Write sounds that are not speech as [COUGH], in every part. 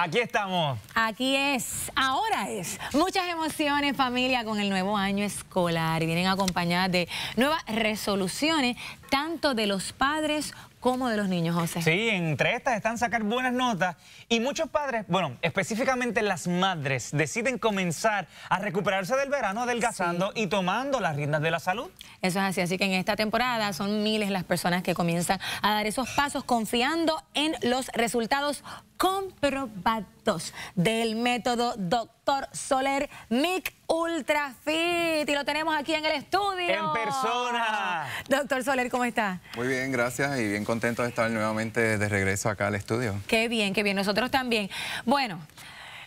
Aquí estamos. Aquí es, ahora es. Muchas emociones familia con el nuevo año escolar. Vienen acompañadas de nuevas resoluciones, tanto de los padres como de los niños, José. Sí, entre estas están sacar buenas notas y muchos padres, bueno, específicamente las madres, deciden comenzar a recuperarse del verano adelgazando y tomando las riendas de la salud. Eso es así, así que en esta temporada son miles las personas que comienzan a dar esos pasos confiando en los resultados comprobados del método Doctor Soler MIC ultra fit y lo tenemos aquí en el estudio. En persona. Doctor Soler, ¿cómo está? Muy bien, gracias y bien contento de estar nuevamente de regreso acá al estudio. Qué bien, qué bien. Nosotros también. Bueno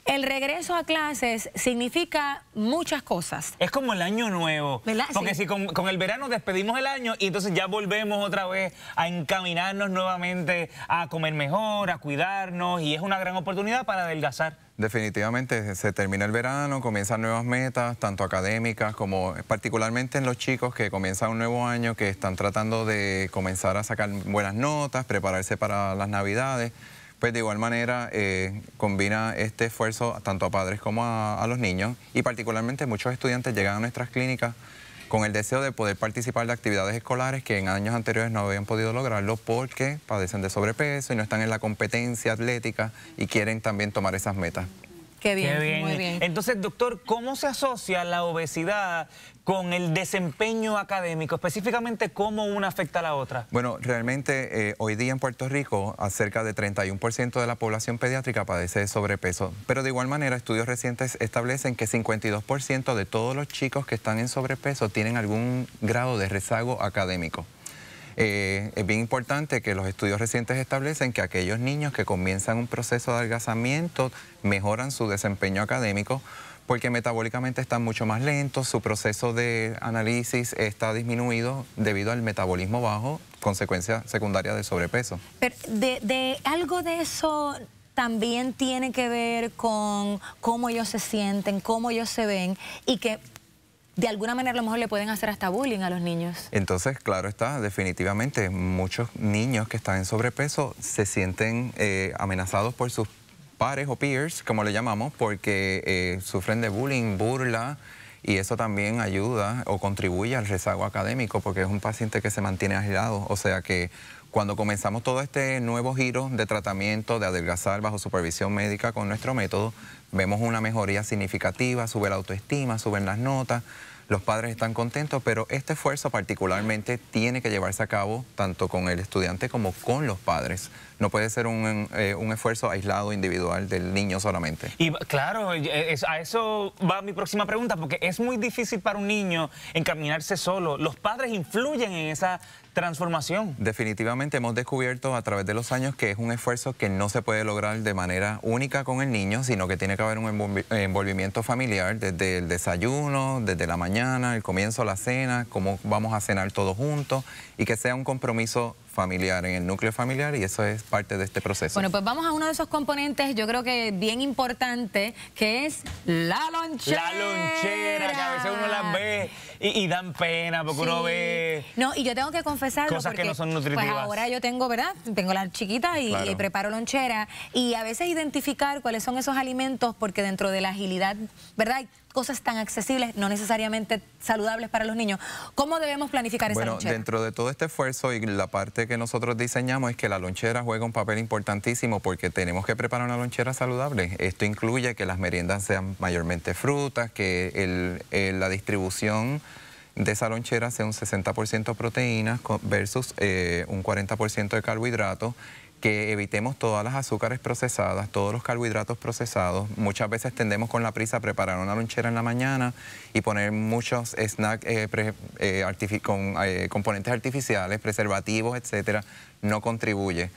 el regreso a clases significa muchas cosas. Es como el año nuevo. Porque si con, con, el verano despedimos el año y entonces ya volvemos otra vez a encaminarnos nuevamente a comer mejor, a cuidarnos y es una gran oportunidad para adelgazar. Definitivamente se termina el verano, comienzan nuevas metas, tanto académicas como particularmente en los chicos que comienzan un nuevo año, que están tratando de comenzar a sacar buenas notas, prepararse para las navidades pues de igual manera eh, combina este esfuerzo tanto a padres como a, los niños y particularmente muchos estudiantes llegan a nuestras clínicas con el deseo de poder participar de actividades escolares que en años anteriores no habían podido lograrlo porque padecen de sobrepeso y no están en la competencia atlética y quieren también tomar esas metas. Qué bien, muy bien. Entonces, doctor, ¿cómo se asocia la obesidad con el desempeño académico? Específicamente, ¿cómo una afecta a la otra? Bueno, realmente eh, hoy día en Puerto Rico, acerca de 31% de la población pediátrica padece de sobrepeso. Pero de igual manera, estudios recientes establecen que 52% de todos los chicos que están en sobrepeso tienen algún grado de rezago académico. Eh, es bien importante que los estudios recientes establecen que aquellos niños que comienzan un proceso de adelgazamiento mejoran su desempeño académico porque metabólicamente están mucho más lentos, su proceso de análisis está disminuido debido al metabolismo bajo, consecuencia secundaria de sobrepeso. Pero de algo de eso también tiene que ver con cómo ellos se sienten, cómo ellos se ven y que de alguna manera a lo mejor le pueden hacer hasta bullying a los niños. Entonces, claro está, definitivamente muchos niños que están en sobrepeso se sienten eh, amenazados por sus pares o peers, como le llamamos, porque eh, sufren de bullying, burla, y eso también ayuda o contribuye al rezago académico, porque es un paciente que se mantiene aislado, o sea que cuando comenzamos todo este nuevo giro de tratamiento, de adelgazar bajo supervisión médica con nuestro método, vemos una mejoría significativa, sube la autoestima, suben las notas, los padres están contentos, pero este esfuerzo particularmente tiene que llevarse a cabo tanto con el estudiante como con los padres. No puede ser un, eh, esfuerzo aislado individual del niño solamente. Y claro, eh, a eso va mi próxima pregunta, porque es muy difícil para un niño encaminarse solo. Los padres influyen en esa transformación. Definitivamente hemos descubierto a través de los años que es un esfuerzo que no se puede lograr de manera única con el niño, sino que tiene que haber un envolvimiento familiar desde el desayuno, desde la mañana, el comienzo, la cena, cómo vamos a cenar todos juntos y que sea un compromiso familiar, en el núcleo familiar y eso es parte de este proceso. Bueno, pues vamos a uno de esos componentes, yo creo que bien importante, que es la lonchera. La lonchera, que a veces uno las ve y, dan pena porque uno ve... No, y yo tengo que confesar Cosas que no son pues, nutritivas. ahora yo tengo, ¿verdad? Tengo la chiquita y preparo lonchera y a veces identificar cuáles son esos alimentos porque dentro de la agilidad, ¿verdad? cosas tan accesibles, no necesariamente saludables para los niños. ¿Cómo debemos planificar esa lonchera? Dentro de todo este esfuerzo y la parte que nosotros diseñamos es que la lonchera juega un papel importantísimo porque tenemos que preparar una lonchera saludable. Esto incluye que las meriendas sean mayormente frutas, que la distribución de esa lonchera sea un 60% proteínas versus eh, un 40% de carbohidratos que evitemos todas las azúcares procesadas, todos los carbohidratos procesados. Muchas veces tendemos con la prisa a preparar una lonchera en la mañana y poner muchos snacks eh, eh, con eh, componentes artificiales, preservativos, etcétera, no contribuye.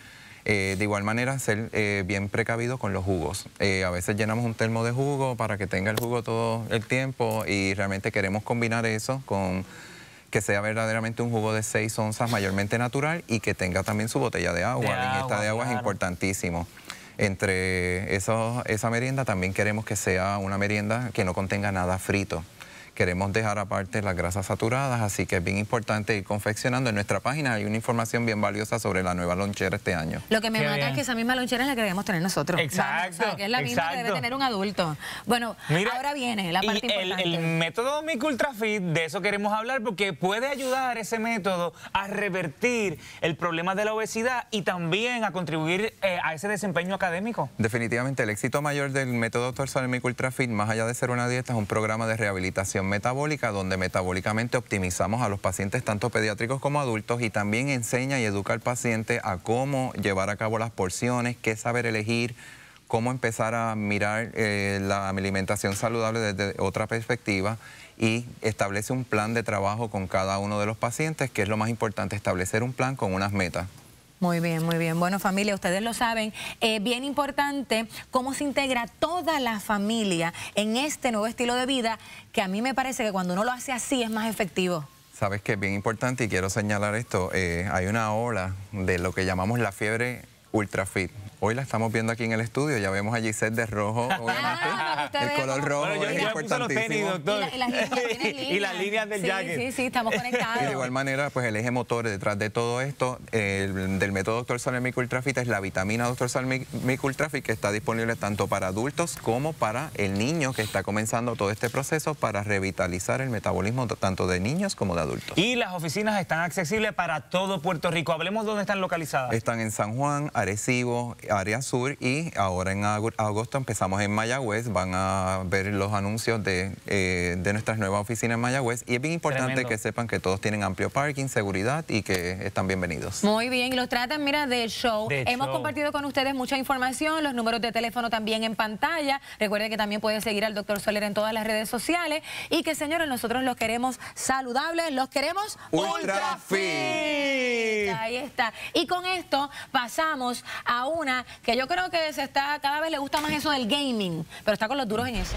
de igual manera, ser bien precavido con los jugos. a veces llenamos un termo de jugo para que tenga el jugo todo el tiempo y realmente queremos combinar eso con que sea verdaderamente un jugo de 6 onzas mayormente natural y que tenga también su botella de agua. Esta la ingesta de agua es importantísimo. Entre esa merienda también queremos que sea una merienda que no contenga nada frito. Queremos dejar aparte las grasas saturadas, así que es bien importante ir confeccionando. En nuestra página hay una información bien valiosa sobre la nueva lonchera este año. Lo que me mata es que esa misma lonchera es la que debemos tener nosotros. Exacto. es la misma que debe tener un adulto. Bueno, ahora viene la parte importante. El, método mic Ultra de eso queremos hablar porque puede ayudar ese método a revertir el problema de la obesidad y también a contribuir eh, a ese desempeño académico. Definitivamente, el éxito mayor del método Torsal MIC más allá de ser una dieta, es un programa de rehabilitación metabólica, donde metabólicamente optimizamos a los pacientes tanto pediátricos como adultos y también enseña y educa al paciente a cómo llevar a cabo las porciones, qué saber elegir, cómo empezar a mirar eh, la alimentación saludable desde otra perspectiva y establece un plan de trabajo con cada uno de los pacientes, que es lo más importante, establecer un plan con unas metas. Muy bien, muy bien. Bueno, familia, ustedes lo saben. Eh, bien importante cómo se integra toda la familia en este nuevo estilo de vida que a mí me parece que cuando uno lo hace así es más efectivo. Sabes que es bien importante y quiero señalar esto. Eh, hay una ola de lo que llamamos la fiebre ultrafit Hoy la estamos viendo aquí en el estudio, ya vemos a Gisette de rojo, ah, el color rojo es importantísimo. [LAUGHS] Y, las líneas del jacket. Sí, sí, estamos [LAUGHS] conectados. Y de igual manera, pues el eje motor detrás de todo esto, del método Doctor Salmic Ultrafit, es la vitamina Doctor Salmic Ultrafit, que está disponible tanto para adultos como para el niño que está comenzando todo este proceso para revitalizar el metabolismo tanto de niños como de adultos. Y las oficinas están accesibles para todo Puerto Rico. Hablemos dónde están localizadas. Están en San Juan, Arecibo, área sur y ahora en agosto empezamos en Mayagüez, van a ver los anuncios de, eh, nuestras nuevas oficinas en Mayagüez y es bien importante que sepan que todos tienen amplio parking, seguridad y que están bienvenidos. Muy bien, los tratan, mira, de show. Hemos compartido con ustedes mucha información, los números de teléfono también en pantalla. Recuerden que también pueden seguir al doctor Soler en todas las redes sociales y que señores, nosotros los queremos saludables, los queremos ultra, Ahí está. Y con esto pasamos a una que yo creo que se está, cada vez le gusta más eso del gaming, pero está con los duros en eso.